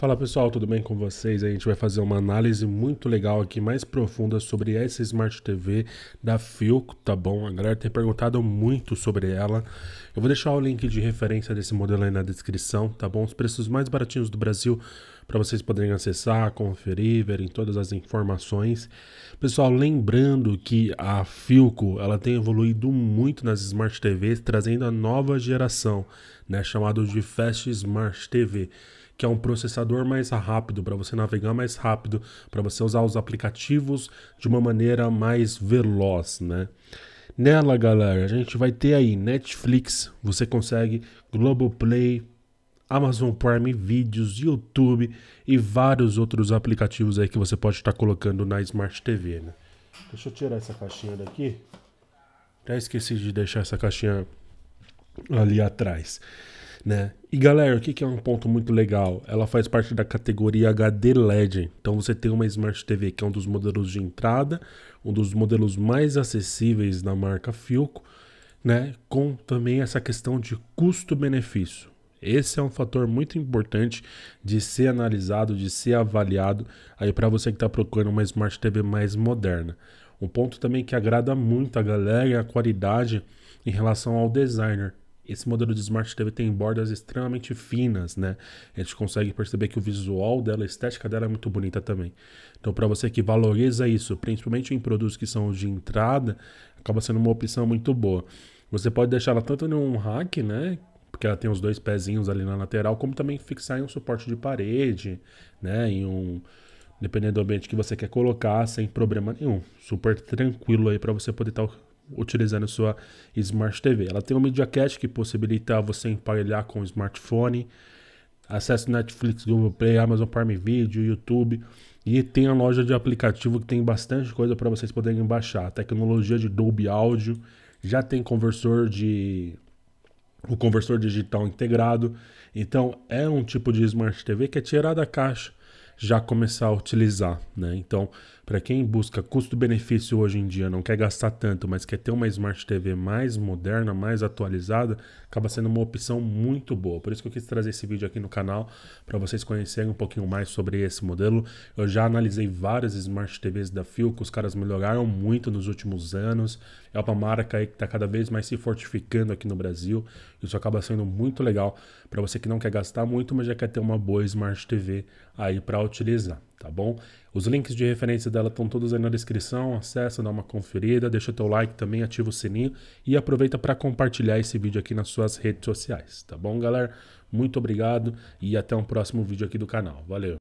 Fala pessoal, tudo bem com vocês? A gente vai fazer uma análise muito legal aqui, mais profunda sobre essa Smart TV da Philco, tá bom? A galera tem perguntado muito sobre ela. Eu vou deixar o link de referência desse modelo aí na descrição, tá bom? Os preços mais baratinhos do Brasil para vocês poderem acessar, conferir, verem todas as informações. Pessoal, lembrando que a Filco ela tem evoluído muito nas Smart TVs, trazendo a nova geração, né, chamado de Fast Smart TV que é um processador mais rápido, para você navegar mais rápido, para você usar os aplicativos de uma maneira mais veloz, né? Nela, galera, a gente vai ter aí Netflix, você consegue Globoplay, Amazon Prime Vídeos, YouTube e vários outros aplicativos aí que você pode estar colocando na Smart TV, né? Deixa eu tirar essa caixinha daqui. Até esqueci de deixar essa caixinha ali atrás, né? E galera, o que é um ponto muito legal? Ela faz parte da categoria HD LED. Então você tem uma Smart TV que é um dos modelos de entrada, um dos modelos mais acessíveis da marca Filco, né? Com também essa questão de custo-benefício. Esse é um fator muito importante de ser analisado, de ser avaliado aí para você que está procurando uma Smart TV mais moderna. Um ponto também que agrada muito a galera é a qualidade em relação ao designer. Esse modelo de Smart TV tem bordas extremamente finas, né? A gente consegue perceber que o visual dela, a estética dela é muito bonita também. Então, para você que valoriza isso, principalmente em produtos que são de entrada, acaba sendo uma opção muito boa. Você pode deixar ela tanto em um rack, né? porque ela tem os dois pezinhos ali na lateral, como também fixar em um suporte de parede, né, em um dependendo do ambiente que você quer colocar, sem problema nenhum. Super tranquilo aí para você poder estar tá utilizando sua Smart TV. Ela tem um Media que possibilita você emparelhar com o smartphone, acesso Netflix, Google Play, Amazon Prime Video, YouTube e tem a loja de aplicativo que tem bastante coisa para vocês poderem baixar. Tecnologia de Dolby Audio, já tem conversor de o conversor digital integrado. Então é um tipo de Smart TV que é tirar da caixa já começar a utilizar. Né? Então, para quem busca custo-benefício hoje em dia, não quer gastar tanto, mas quer ter uma Smart TV mais moderna, mais atualizada, acaba sendo uma opção muito boa. Por isso que eu quis trazer esse vídeo aqui no canal, para vocês conhecerem um pouquinho mais sobre esse modelo. Eu já analisei várias Smart TVs da Philco, os caras melhoraram muito nos últimos anos. É uma marca aí que está cada vez mais se fortificando aqui no Brasil. Isso acaba sendo muito legal para você que não quer gastar muito, mas já quer ter uma boa Smart TV aí para utiliza, tá bom? Os links de referência dela estão todos aí na descrição, acessa, dá uma conferida, deixa teu like também, ativa o sininho e aproveita para compartilhar esse vídeo aqui nas suas redes sociais, tá bom, galera? Muito obrigado e até um próximo vídeo aqui do canal. Valeu!